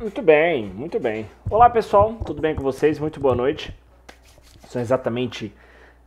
Muito bem, muito bem. Olá pessoal, tudo bem com vocês? Muito boa noite. São exatamente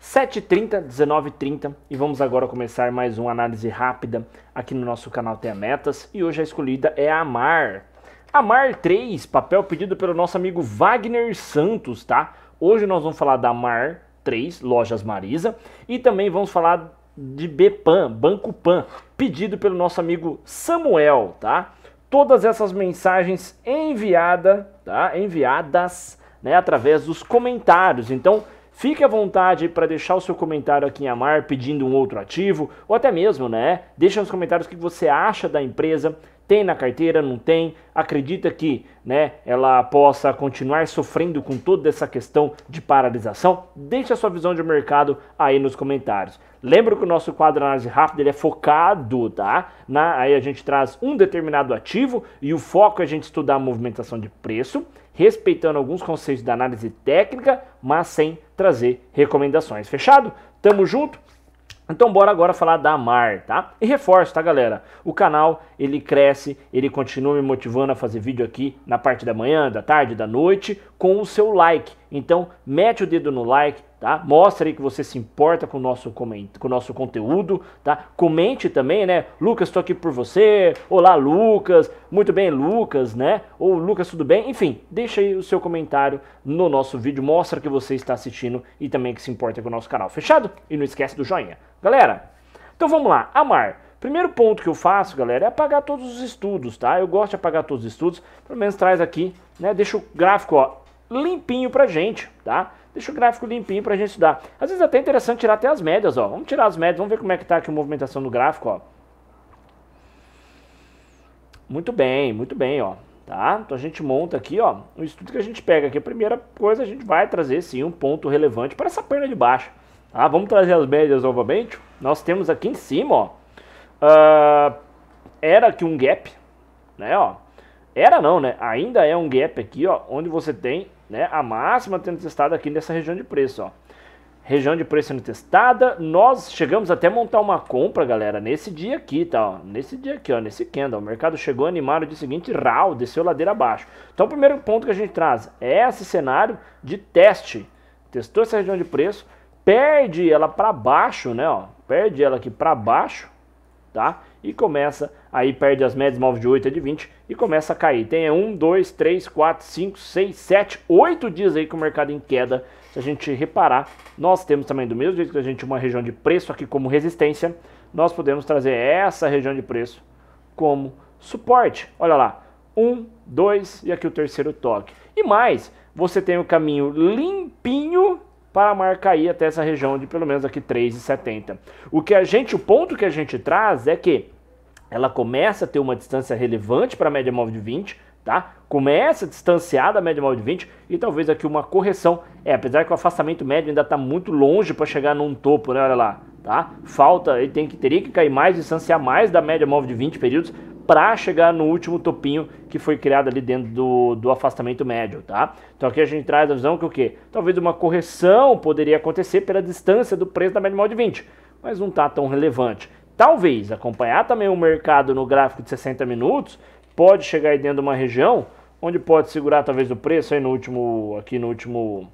7h30, 19h30 e vamos agora começar mais uma análise rápida aqui no nosso canal Tem Metas e hoje a escolhida é a Amar. Amar 3, papel pedido pelo nosso amigo Wagner Santos, tá? Hoje nós vamos falar da Amar 3, Lojas Marisa, e também vamos falar de Bepan, Banco Pan, pedido pelo nosso amigo Samuel, tá? todas essas mensagens enviada, tá? enviadas né, através dos comentários. Então, fique à vontade para deixar o seu comentário aqui em Amar pedindo um outro ativo, ou até mesmo, né? Deixa nos comentários o que você acha da empresa, tem na carteira, não tem, acredita que né, ela possa continuar sofrendo com toda essa questão de paralisação? Deixe a sua visão de mercado aí nos comentários. Lembra que o nosso quadro análise rápida ele é focado, tá? Na, aí a gente traz um determinado ativo e o foco é a gente estudar a movimentação de preço, respeitando alguns conceitos da análise técnica, mas sem trazer recomendações. Fechado? Tamo junto? Então bora agora falar da Mar, tá? E reforço, tá, galera? O canal, ele cresce, ele continua me motivando a fazer vídeo aqui na parte da manhã, da tarde, da noite, com o seu like. Então, mete o dedo no like, tá? Mostra aí que você se importa com o nosso, comente com o nosso conteúdo, tá? Comente também, né? Lucas, estou aqui por você. Olá, Lucas. Muito bem, Lucas, né? Ou Lucas, tudo bem? Enfim, deixa aí o seu comentário no nosso vídeo. Mostra que você está assistindo e também que se importa com o nosso canal. Fechado? E não esquece do joinha. Galera, então vamos lá. Amar. Primeiro ponto que eu faço, galera, é apagar todos os estudos, tá? Eu gosto de apagar todos os estudos, pelo menos traz aqui, né? Deixa o gráfico, ó, limpinho pra gente, tá? Deixa o gráfico limpinho pra gente estudar. Às vezes é até interessante tirar até as médias, ó. Vamos tirar as médias, vamos ver como é que tá aqui a movimentação do gráfico, ó. Muito bem, muito bem, ó. Tá? Então a gente monta aqui, ó, O estudo que a gente pega aqui. A primeira coisa, a gente vai trazer, sim, um ponto relevante para essa perna de baixo. Tá? Vamos trazer as médias novamente. Nós temos aqui em cima, ó, uh, era aqui um gap, né, ó. Era não, né? Ainda é um gap aqui, ó, onde você tem né? A máxima tendo testada aqui nessa região de preço, ó. Região de preço sendo testada, nós chegamos até montar uma compra, galera, nesse dia aqui, tá? Ó. Nesse dia aqui, ó, nesse candle, o mercado chegou animado de seguinte, rau, desceu ladeira abaixo. Então o primeiro ponto que a gente traz é esse cenário de teste. Testou essa região de preço, perde ela para baixo, né, ó, perde ela aqui para baixo, tá? e começa, aí perde as médias, move de 8 a é de 20 e começa a cair. Tem 1, 2, 3, 4, 5, 6, 7, 8 dias aí que o mercado em queda. Se a gente reparar, nós temos também, do mesmo jeito que a gente uma região de preço aqui como resistência, nós podemos trazer essa região de preço como suporte. Olha lá, 1, 2 e aqui o terceiro toque. E mais, você tem o caminho limpinho para marcar aí até essa região de pelo menos aqui 3,70. O que a gente, o ponto que a gente traz é que ela começa a ter uma distância relevante para a média móvel de 20, tá? Começa a distanciar da média móvel de 20 e talvez aqui uma correção. É, apesar que o afastamento médio ainda está muito longe para chegar num topo, né? Olha lá, tá? Falta, ele tem que teria que cair mais, distanciar mais da média móvel de 20 períodos para chegar no último topinho que foi criado ali dentro do, do afastamento médio, tá? Então aqui a gente traz a visão que o quê? Talvez uma correção poderia acontecer pela distância do preço da média móvel de 20, mas não está tão relevante. Talvez acompanhar também o mercado no gráfico de 60 minutos pode chegar aí dentro de uma região onde pode segurar talvez o preço aí no último aqui no último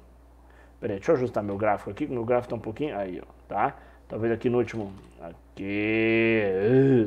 Peraí, deixa eu ajustar meu gráfico aqui, meu gráfico tá um pouquinho aí, ó, tá? Talvez aqui no último aqui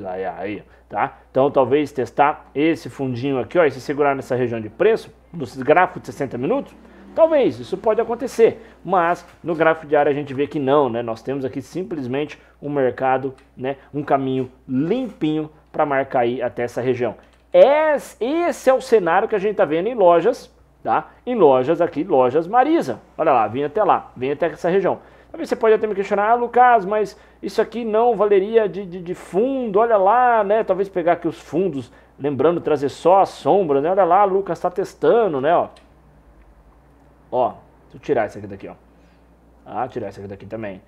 uh, aí, aí, tá? Então talvez testar esse fundinho aqui, ó, e se segurar nessa região de preço no gráfico de 60 minutos, Talvez, isso pode acontecer, mas no gráfico diário a gente vê que não, né? Nós temos aqui simplesmente um mercado, né, um caminho limpinho para aí até essa região. Esse é o cenário que a gente está vendo em lojas, tá? Em lojas aqui, lojas Marisa. Olha lá, vem até lá, vem até essa região. Talvez você pode até me questionar, ah, Lucas, mas isso aqui não valeria de, de, de fundo, olha lá, né? Talvez pegar aqui os fundos, lembrando, trazer só a sombra, né? Olha lá, Lucas está testando, né? Ó. ó, deixa eu tirar esse aqui daqui, ó. Ah, tirar esse aqui daqui também.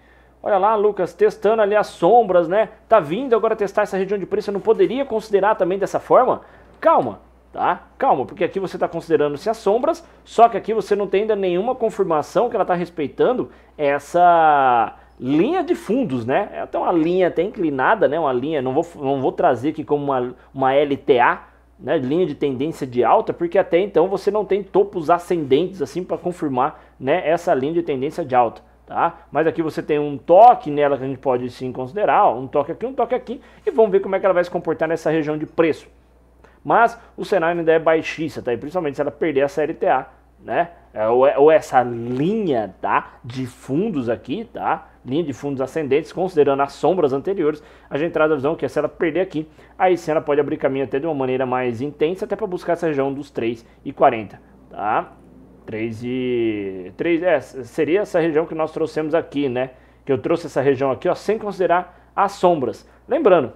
Olha lá, Lucas, testando ali as sombras, né? Tá vindo agora testar essa região de preço, eu não poderia considerar também dessa forma? Calma, tá? Calma, porque aqui você está considerando se as sombras, só que aqui você não tem ainda nenhuma confirmação que ela está respeitando essa linha de fundos, né? É até uma linha até inclinada, né? Uma linha, não vou, não vou trazer aqui como uma, uma LTA, né? Linha de tendência de alta, porque até então você não tem topos ascendentes assim para confirmar, né? Essa linha de tendência de alta. Tá? Mas aqui você tem um toque nela que a gente pode sim considerar, ó, um toque aqui, um toque aqui, e vamos ver como é que ela vai se comportar nessa região de preço. Mas o cenário ainda é baixista, tá? E principalmente se ela perder a série TA, né? É, ou, é, é essa linha tá? de fundos aqui, tá? Linha de fundos ascendentes, considerando as sombras anteriores, a gente traz a visão que se ela perder aqui, aí sim ela pode abrir caminho até de uma maneira mais intensa, até para buscar essa região dos 3,40, tá? 3 e 3 é, seria essa região que nós trouxemos aqui, né? Que eu trouxe essa região aqui, ó, sem considerar as sombras. Lembrando,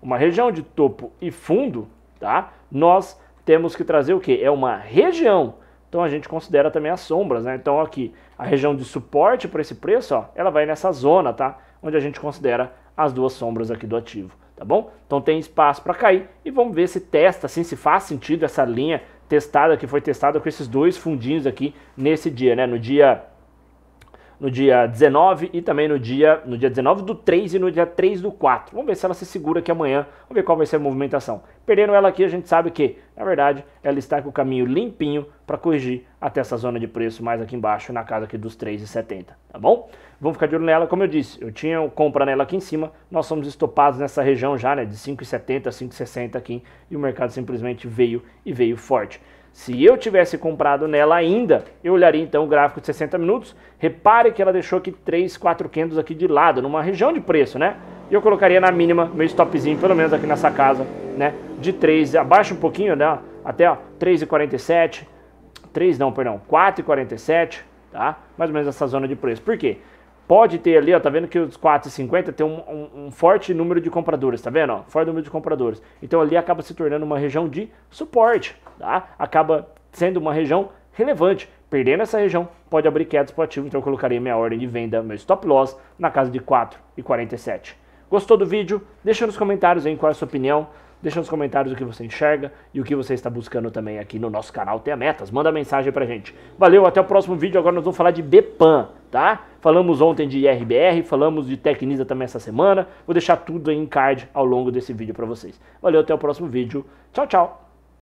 uma região de topo e fundo, tá? Nós temos que trazer o que? É uma região. Então a gente considera também as sombras, né? Então aqui, a região de suporte para esse preço, ó, ela vai nessa zona, tá? Onde a gente considera as duas sombras aqui do ativo, tá bom? Então tem espaço para cair e vamos ver se testa, assim, se faz sentido essa linha testada, que foi testada com esses dois fundinhos aqui nesse dia, né? No dia no dia 19 e também no dia, no dia 19 do 3 e no dia 3 do 4. Vamos ver se ela se segura aqui amanhã, vamos ver qual vai ser a movimentação. Perdendo ela aqui, a gente sabe que, na verdade, ela está com o caminho limpinho para corrigir até essa zona de preço mais aqui embaixo, na casa aqui dos 3,70, tá bom? Vamos ficar de olho nela, como eu disse, eu tinha compra nela aqui em cima, nós somos estopados nessa região já, né, de 5,70, 5,60 aqui, e o mercado simplesmente veio e veio forte. Se eu tivesse comprado nela ainda, eu olharia então o gráfico de 60 minutos. Repare que ela deixou aqui 3, 4 candles aqui de lado, numa região de preço, né? E eu colocaria na mínima meu stopzinho, pelo menos aqui nessa casa, né? De 3, abaixo um pouquinho, né? Até 3,47. 3 não, perdão, 4,47, tá? Mais ou menos essa zona de preço. Por quê? pode ter ali, ó, tá vendo que os 4,50 tem um, um, um, forte número de compradores, tá vendo? Ó, forte número de compradores. Então ali acaba se tornando uma região de suporte, tá? Acaba sendo uma região relevante. Perdendo essa região, pode abrir queda para ativo, então eu colocaria minha ordem de venda, meu stop loss, na casa de 4,47. Gostou do vídeo? Deixa nos comentários aí qual é a sua opinião. Deixa nos comentários o que você enxerga e o que você está buscando também aqui no nosso canal Tenha Metas. Manda mensagem pra gente. Valeu, até o próximo vídeo. Agora nós vamos falar de Bepan, tá? Falamos ontem de IRBR, falamos de Tecnisa também essa semana. Vou deixar tudo aí em card ao longo desse vídeo para vocês. Valeu, até o próximo vídeo. Tchau, tchau.